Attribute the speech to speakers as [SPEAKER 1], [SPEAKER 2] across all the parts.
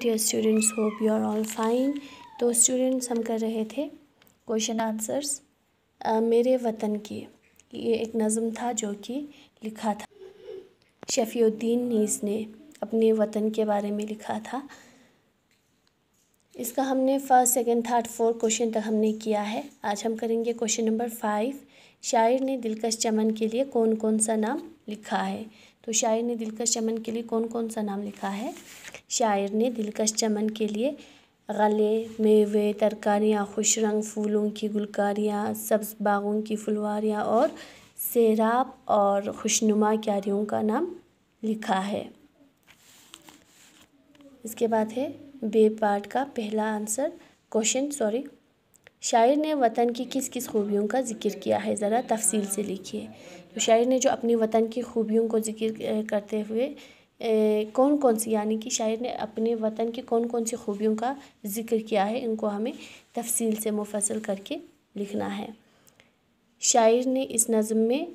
[SPEAKER 1] dear students hope you are all fine तो students हम कर रहे थे क्वेश्चन आंसर्स मेरे वतन की ये एक नज़म था जो कि लिखा था शफ़ीउद्दीन नीज ने अपने वतन के बारे में लिखा था इसका हमने first second third fourth question तक हमने किया है आज हम करेंगे क्वेश्चन नंबर फाइव शायर ने दिलकश चमन के लिए कौन कौन सा नाम लिखा है तो शायर ने दिलकश चमन के लिए कौन कौन सा नाम लिखा है शायर ने दिलकश चमन के लिए गले मेवे तरकारियाँ खुश रंग फूलों की गुलकारियाँ सब्ज़ बागों की फुलवारियाँ और सैराब और खुशनुमा क्यारियों का नाम लिखा है इसके बाद है बे पार्ट का पहला आंसर क्वेश्चन सॉरी शायर ने वतन की किस किस खूबियों का ज़िक्र किया है ज़रा तफसील से लिखिए तो शायर ने जो अपनी वतन की खूबियों को ज़िक्र करते हुए कौन कौन सी यानी कि शायर ने अपने वतन की कौन कौन सी खूबियों का ज़िक्र किया है इनको हमें तफसील से मुफसल करके लिखना है शायर ने इस नज़म में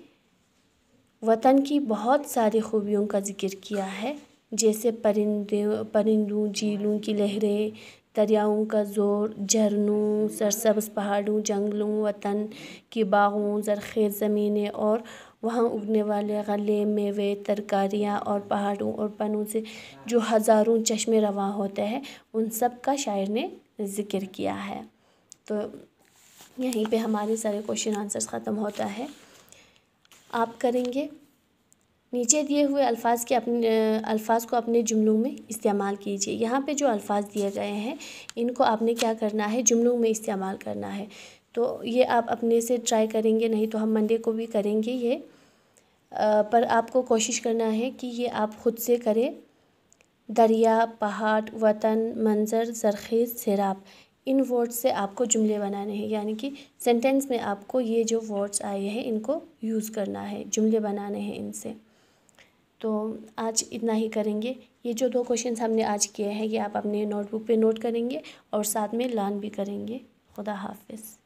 [SPEAKER 1] वतन की बहुत सारी खूबियों का ज़िक्र किया है जैसे परिंदे परिंदों झीलों की लहरें दरियाओं का ज़ोर झरनों सरसब्ज़ पहाड़ों जंगलों वतन की बागों ज़रख़ेज़ ज़मीनें और वहाँ उगने वाले गले मेवे तरकारियाँ और पहाड़ों और पनों से जो हज़ारों चश्मे रवा होते हैं उन सब का शायर ने ज़िक्र किया है तो यहीं पे हमारे सारे क्वेश्चन आंसर्स ख़त्म होता है आप करेंगे नीचे दिए हुए अल्फाज के अपने अल्फाज को अपने जुमलों में इस्तेमाल कीजिए यहाँ पे जो अल्फाज दिए गए हैं इनको आपने क्या करना है जुमलों में इस्तेमाल करना है तो ये आप अपने से ट्राई करेंगे नहीं तो हम मंडे को भी करेंगे ये आ, पर आपको कोशिश करना है कि ये आप ख़ुद से करें दरिया पहाड़ वतन मंज़र जरखेज़ सैराब इन वर्ड्स से आपको जुमले बनाने हैं यानी कि सेंटेंस में आपको ये जो वर्ड्स आए हैं इनको यूज़ करना है जुमले बनाने हैं इनसे तो आज इतना ही करेंगे ये जो दो क्वेश्चन हमने आज किए हैं ये आप अपने नोटबुक पे नोट करेंगे और साथ में लर्न भी करेंगे खुदा हाफिज़